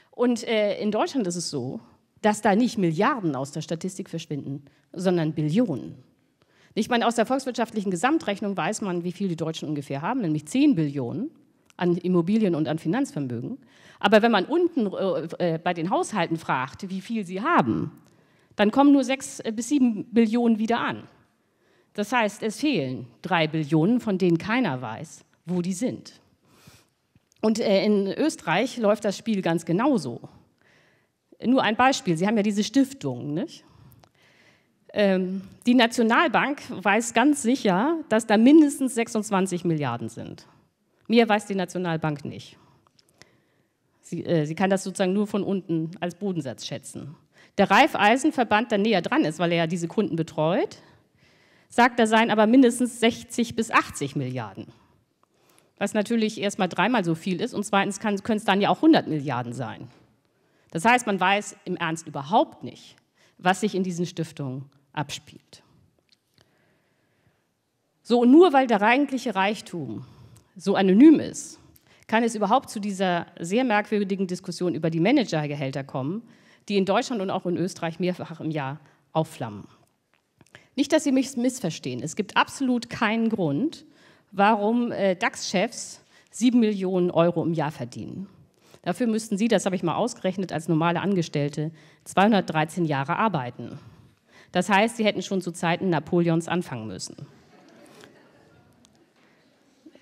Und äh, in Deutschland ist es so, dass da nicht Milliarden aus der Statistik verschwinden, sondern Billionen. Ich meine, aus der volkswirtschaftlichen Gesamtrechnung weiß man, wie viel die Deutschen ungefähr haben, nämlich 10 Billionen an Immobilien und an Finanzvermögen. Aber wenn man unten äh, äh, bei den Haushalten fragt, wie viel sie haben, dann kommen nur sechs äh, bis sieben Billionen wieder an. Das heißt, es fehlen drei Billionen, von denen keiner weiß, wo die sind. Und äh, in Österreich läuft das Spiel ganz genauso. Nur ein Beispiel, Sie haben ja diese Stiftung, nicht? Ähm, die Nationalbank weiß ganz sicher, dass da mindestens 26 Milliarden sind. Mehr weiß die Nationalbank nicht. Sie, äh, sie kann das sozusagen nur von unten als Bodensatz schätzen. Der Raiffeisenverband, der näher dran ist, weil er ja diese Kunden betreut, sagt, da seien aber mindestens 60 bis 80 Milliarden. Was natürlich erstmal dreimal so viel ist und zweitens können es dann ja auch 100 Milliarden sein. Das heißt, man weiß im Ernst überhaupt nicht, was sich in diesen Stiftungen abspielt. So, und nur weil der eigentliche Reichtum so anonym ist, kann es überhaupt zu dieser sehr merkwürdigen Diskussion über die Managergehälter kommen, die in Deutschland und auch in Österreich mehrfach im Jahr aufflammen. Nicht, dass Sie mich missverstehen. Es gibt absolut keinen Grund, warum äh, DAX-Chefs 7 Millionen Euro im Jahr verdienen. Dafür müssten Sie, das habe ich mal ausgerechnet, als normale Angestellte 213 Jahre arbeiten. Das heißt, Sie hätten schon zu Zeiten Napoleons anfangen müssen.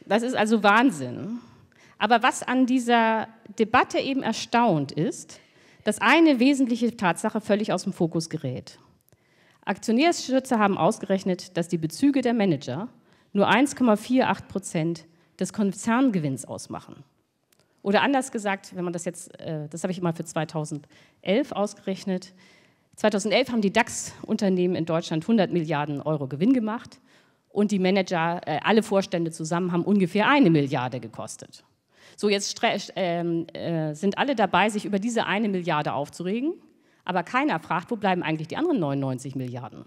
Das ist also Wahnsinn. Aber was an dieser Debatte eben erstaunt ist, dass eine wesentliche Tatsache völlig aus dem Fokus gerät. Aktionärsschützer haben ausgerechnet, dass die Bezüge der Manager nur 1,48 Prozent des Konzerngewinns ausmachen. Oder anders gesagt, wenn man das jetzt, äh, das habe ich mal für 2011 ausgerechnet. 2011 haben die DAX-Unternehmen in Deutschland 100 Milliarden Euro Gewinn gemacht und die Manager, äh, alle Vorstände zusammen haben ungefähr eine Milliarde gekostet. So, jetzt äh, ähm, äh, sind alle dabei, sich über diese eine Milliarde aufzuregen, aber keiner fragt, wo bleiben eigentlich die anderen 99 Milliarden?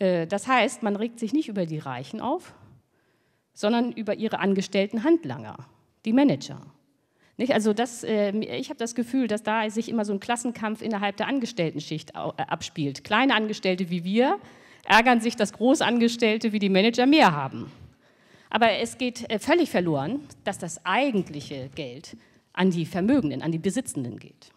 Äh, das heißt, man regt sich nicht über die Reichen auf, sondern über ihre angestellten Handlanger, die Manager. Nicht? Also das, äh, ich habe das Gefühl, dass da sich immer so ein Klassenkampf innerhalb der Angestelltenschicht äh, abspielt. Kleine Angestellte wie wir ärgern sich, dass Großangestellte wie die Manager mehr haben. Aber es geht äh, völlig verloren, dass das eigentliche Geld an die Vermögenden, an die Besitzenden geht.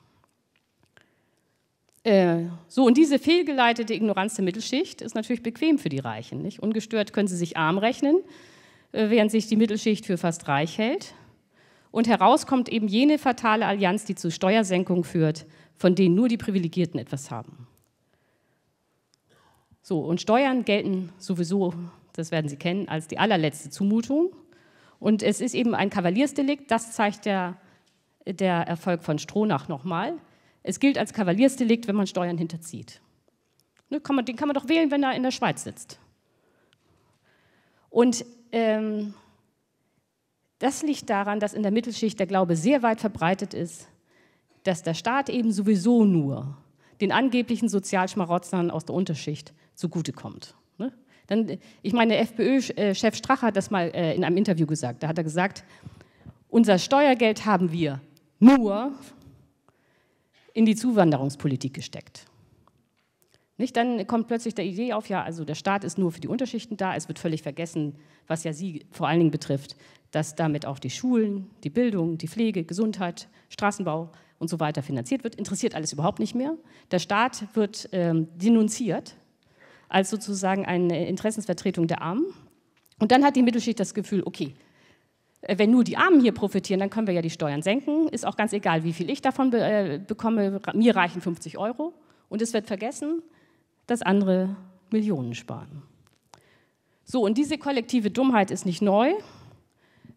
Äh, so, und diese fehlgeleitete Ignoranz der Mittelschicht ist natürlich bequem für die Reichen. Nicht? Ungestört können sie sich arm rechnen, äh, während sich die Mittelschicht für fast reich hält. Und heraus kommt eben jene fatale Allianz, die zu Steuersenkungen führt, von denen nur die Privilegierten etwas haben. So, und Steuern gelten sowieso, das werden Sie kennen, als die allerletzte Zumutung. Und es ist eben ein Kavaliersdelikt, das zeigt der, der Erfolg von Stronach nochmal. Es gilt als Kavaliersdelikt, wenn man Steuern hinterzieht. Ne, kann man, den kann man doch wählen, wenn er in der Schweiz sitzt. Und ähm, das liegt daran, dass in der Mittelschicht der Glaube sehr weit verbreitet ist, dass der Staat eben sowieso nur den angeblichen Sozialschmarotzern aus der Unterschicht zugutekommt. Ne? Dann, ich meine, FPÖ-Chef Strache hat das mal äh, in einem Interview gesagt. Da hat er gesagt, unser Steuergeld haben wir nur in die Zuwanderungspolitik gesteckt. Nicht? Dann kommt plötzlich der Idee auf, ja, also der Staat ist nur für die Unterschichten da. Es wird völlig vergessen, was ja Sie vor allen Dingen betrifft, dass damit auch die Schulen, die Bildung, die Pflege, Gesundheit, Straßenbau und so weiter finanziert wird. Interessiert alles überhaupt nicht mehr. Der Staat wird ähm, denunziert als sozusagen eine Interessensvertretung der Armen. Und dann hat die Mittelschicht das Gefühl, okay, äh, wenn nur die Armen hier profitieren, dann können wir ja die Steuern senken. Ist auch ganz egal, wie viel ich davon be äh, bekomme. Mir reichen 50 Euro. Und es wird vergessen, dass andere Millionen sparen. So, und diese kollektive Dummheit ist nicht neu,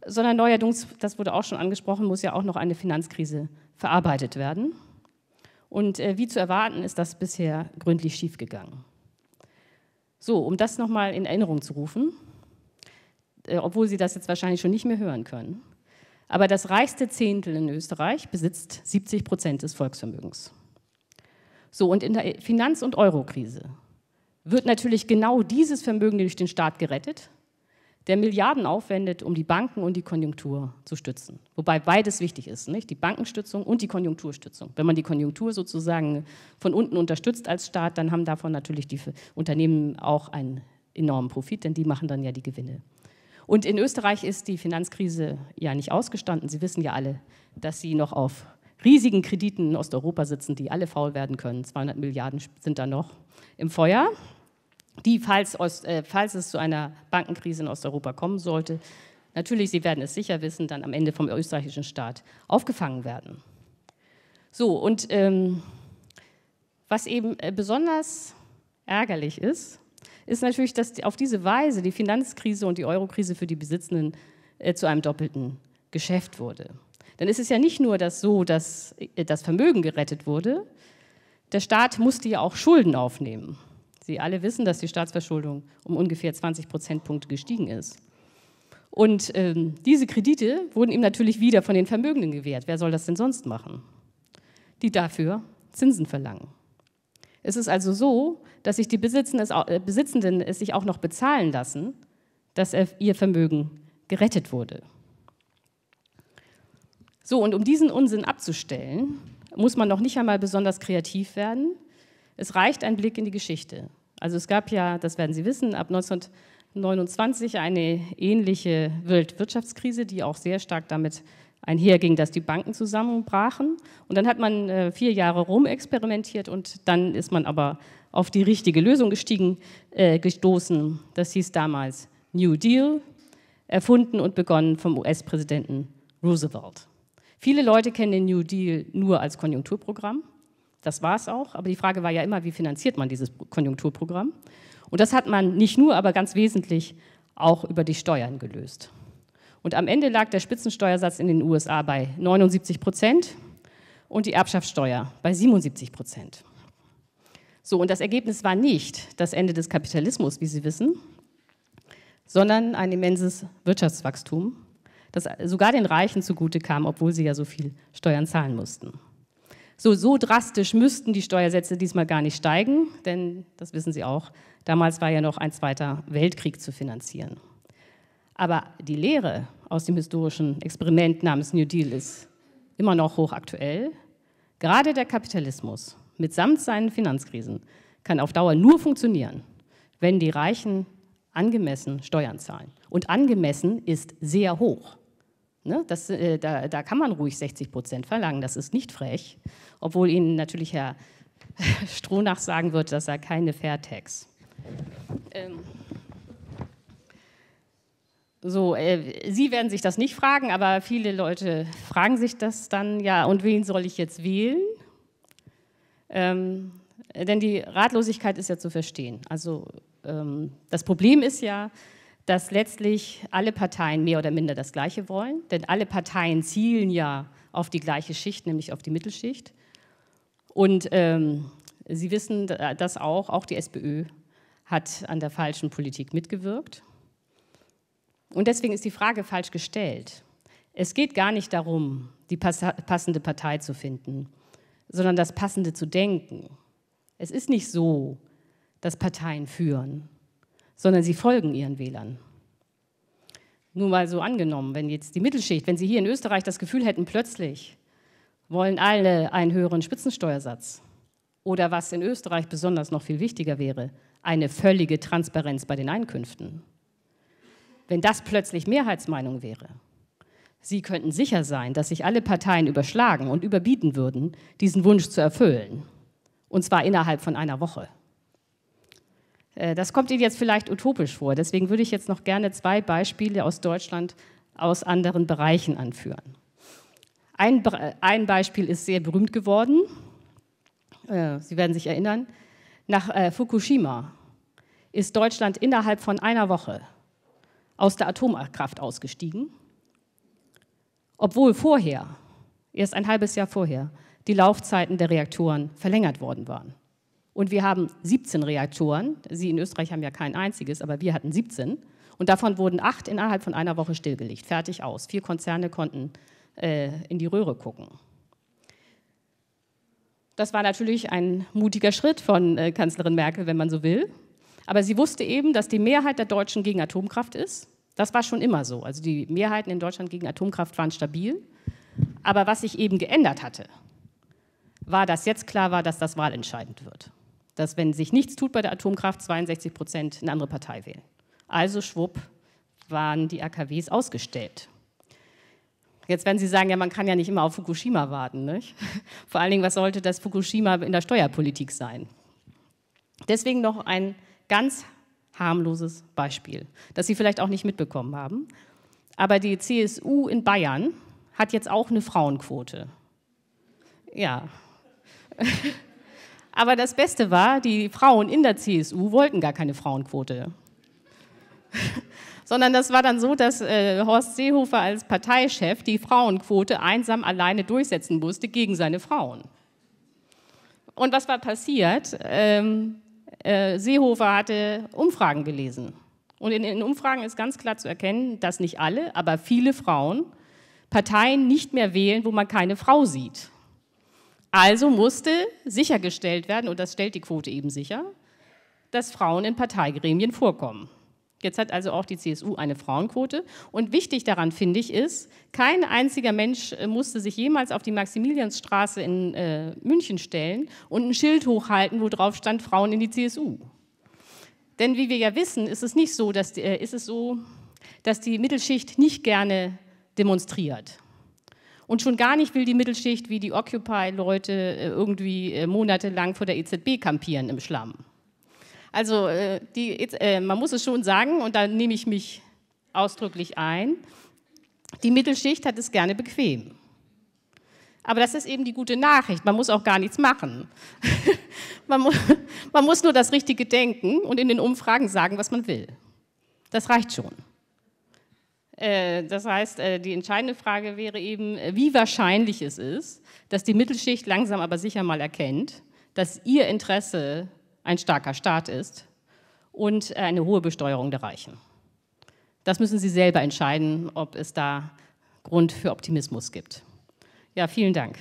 sondern neuerdings, das wurde auch schon angesprochen, muss ja auch noch eine Finanzkrise verarbeitet werden. Und äh, wie zu erwarten, ist das bisher gründlich schiefgegangen. So, um das nochmal in Erinnerung zu rufen, äh, obwohl Sie das jetzt wahrscheinlich schon nicht mehr hören können. Aber das reichste Zehntel in Österreich besitzt 70 Prozent des Volksvermögens. So, und in der Finanz- und Eurokrise wird natürlich genau dieses Vermögen durch den Staat gerettet, der Milliarden aufwendet, um die Banken und die Konjunktur zu stützen. Wobei beides wichtig ist, nicht? die Bankenstützung und die Konjunkturstützung. Wenn man die Konjunktur sozusagen von unten unterstützt als Staat, dann haben davon natürlich die Unternehmen auch einen enormen Profit, denn die machen dann ja die Gewinne. Und in Österreich ist die Finanzkrise ja nicht ausgestanden. Sie wissen ja alle, dass sie noch auf riesigen Krediten in Osteuropa sitzen, die alle faul werden können. 200 Milliarden sind da noch im Feuer die, falls, Ost, äh, falls es zu einer Bankenkrise in Osteuropa kommen sollte, natürlich, Sie werden es sicher wissen, dann am Ende vom österreichischen Staat aufgefangen werden. So, und ähm, was eben äh, besonders ärgerlich ist, ist natürlich, dass auf diese Weise die Finanzkrise und die Eurokrise für die Besitzenden äh, zu einem doppelten Geschäft wurde. Dann ist es ja nicht nur das so, dass äh, das Vermögen gerettet wurde, der Staat musste ja auch Schulden aufnehmen. Sie alle wissen, dass die Staatsverschuldung um ungefähr 20 Prozentpunkte gestiegen ist. Und ähm, diese Kredite wurden ihm natürlich wieder von den Vermögenden gewährt. Wer soll das denn sonst machen? Die dafür Zinsen verlangen. Es ist also so, dass sich die äh, Besitzenden es sich auch noch bezahlen lassen, dass ihr Vermögen gerettet wurde. So, und um diesen Unsinn abzustellen, muss man noch nicht einmal besonders kreativ werden. Es reicht ein Blick in die Geschichte. Also es gab ja, das werden Sie wissen, ab 1929 eine ähnliche Weltwirtschaftskrise, die auch sehr stark damit einherging, dass die Banken zusammenbrachen. Und dann hat man äh, vier Jahre rumexperimentiert und dann ist man aber auf die richtige Lösung gestiegen, äh, gestoßen. Das hieß damals New Deal, erfunden und begonnen vom US-Präsidenten Roosevelt. Viele Leute kennen den New Deal nur als Konjunkturprogramm. Das war es auch. Aber die Frage war ja immer, wie finanziert man dieses Konjunkturprogramm? Und das hat man nicht nur, aber ganz wesentlich auch über die Steuern gelöst. Und am Ende lag der Spitzensteuersatz in den USA bei 79 Prozent und die Erbschaftssteuer bei 77 Prozent. So, und das Ergebnis war nicht das Ende des Kapitalismus, wie Sie wissen, sondern ein immenses Wirtschaftswachstum, das sogar den Reichen zugute kam, obwohl sie ja so viel Steuern zahlen mussten. So, so drastisch müssten die Steuersätze diesmal gar nicht steigen, denn das wissen Sie auch, damals war ja noch ein zweiter Weltkrieg zu finanzieren. Aber die Lehre aus dem historischen Experiment namens New Deal ist immer noch hochaktuell. Gerade der Kapitalismus mitsamt seinen Finanzkrisen kann auf Dauer nur funktionieren, wenn die Reichen angemessen Steuern zahlen. Und angemessen ist sehr hoch. Ne? Das, äh, da, da kann man ruhig 60 Prozent verlangen, das ist nicht frech, obwohl Ihnen natürlich Herr Strohnach sagen wird, dass er keine Fairtax. Ähm so, äh, Sie werden sich das nicht fragen, aber viele Leute fragen sich das dann, ja, und wen soll ich jetzt wählen? Ähm, denn die Ratlosigkeit ist ja zu verstehen. Also ähm, das Problem ist ja, dass letztlich alle Parteien mehr oder minder das Gleiche wollen, denn alle Parteien zielen ja auf die gleiche Schicht, nämlich auf die Mittelschicht. Und ähm, Sie wissen das auch, auch die SPÖ hat an der falschen Politik mitgewirkt. Und deswegen ist die Frage falsch gestellt. Es geht gar nicht darum, die passende Partei zu finden, sondern das Passende zu denken. Es ist nicht so, dass Parteien führen, sondern sie folgen ihren Wählern. Nur mal so angenommen, wenn jetzt die Mittelschicht, wenn sie hier in Österreich das Gefühl hätten, plötzlich wollen alle einen höheren Spitzensteuersatz oder was in Österreich besonders noch viel wichtiger wäre, eine völlige Transparenz bei den Einkünften. Wenn das plötzlich Mehrheitsmeinung wäre, Sie könnten sicher sein, dass sich alle Parteien überschlagen und überbieten würden, diesen Wunsch zu erfüllen. Und zwar innerhalb von einer Woche. Äh, das kommt Ihnen jetzt vielleicht utopisch vor. Deswegen würde ich jetzt noch gerne zwei Beispiele aus Deutschland aus anderen Bereichen anführen. Ein, äh, ein Beispiel ist sehr berühmt geworden. Äh, Sie werden sich erinnern. Nach Fukushima ist Deutschland innerhalb von einer Woche aus der Atomkraft ausgestiegen, obwohl vorher, erst ein halbes Jahr vorher, die Laufzeiten der Reaktoren verlängert worden waren. Und wir haben 17 Reaktoren. Sie in Österreich haben ja kein einziges, aber wir hatten 17. Und davon wurden acht innerhalb von einer Woche stillgelegt. Fertig aus. Vier Konzerne konnten äh, in die Röhre gucken. Das war natürlich ein mutiger Schritt von äh, Kanzlerin Merkel, wenn man so will. Aber sie wusste eben, dass die Mehrheit der Deutschen gegen Atomkraft ist. Das war schon immer so. Also die Mehrheiten in Deutschland gegen Atomkraft waren stabil. Aber was sich eben geändert hatte, war, dass jetzt klar war, dass das wahlentscheidend wird dass wenn sich nichts tut bei der Atomkraft, 62 Prozent eine andere Partei wählen. Also schwupp waren die AKWs ausgestellt. Jetzt werden Sie sagen, ja, man kann ja nicht immer auf Fukushima warten. Nicht? Vor allen Dingen, was sollte das Fukushima in der Steuerpolitik sein? Deswegen noch ein ganz harmloses Beispiel, das Sie vielleicht auch nicht mitbekommen haben. Aber die CSU in Bayern hat jetzt auch eine Frauenquote. Ja. Aber das Beste war, die Frauen in der CSU wollten gar keine Frauenquote. Sondern das war dann so, dass äh, Horst Seehofer als Parteichef die Frauenquote einsam alleine durchsetzen musste gegen seine Frauen. Und was war passiert? Ähm, äh, Seehofer hatte Umfragen gelesen. Und in den Umfragen ist ganz klar zu erkennen, dass nicht alle, aber viele Frauen Parteien nicht mehr wählen, wo man keine Frau sieht. Also musste sichergestellt werden, und das stellt die Quote eben sicher, dass Frauen in Parteigremien vorkommen. Jetzt hat also auch die CSU eine Frauenquote. Und wichtig daran finde ich ist, kein einziger Mensch äh, musste sich jemals auf die Maximiliansstraße in äh, München stellen und ein Schild hochhalten, wo drauf stand Frauen in die CSU. Denn wie wir ja wissen, ist es nicht so, dass die, äh, ist es so, dass die Mittelschicht nicht gerne demonstriert. Und schon gar nicht will die Mittelschicht wie die Occupy-Leute äh, irgendwie äh, monatelang vor der EZB kampieren im Schlamm. Also äh, die, e man muss es schon sagen, und da nehme ich mich ausdrücklich ein, die Mittelschicht hat es gerne bequem. Aber das ist eben die gute Nachricht. Man muss auch gar nichts machen. man, mu man muss nur das Richtige denken und in den Umfragen sagen, was man will. Das reicht schon. Äh, das heißt, äh, die entscheidende Frage wäre eben, äh, wie wahrscheinlich es ist, dass die Mittelschicht langsam aber sicher mal erkennt, dass ihr Interesse ein starker Staat ist und eine hohe Besteuerung der Reichen. Das müssen Sie selber entscheiden, ob es da Grund für Optimismus gibt. Ja, vielen Dank.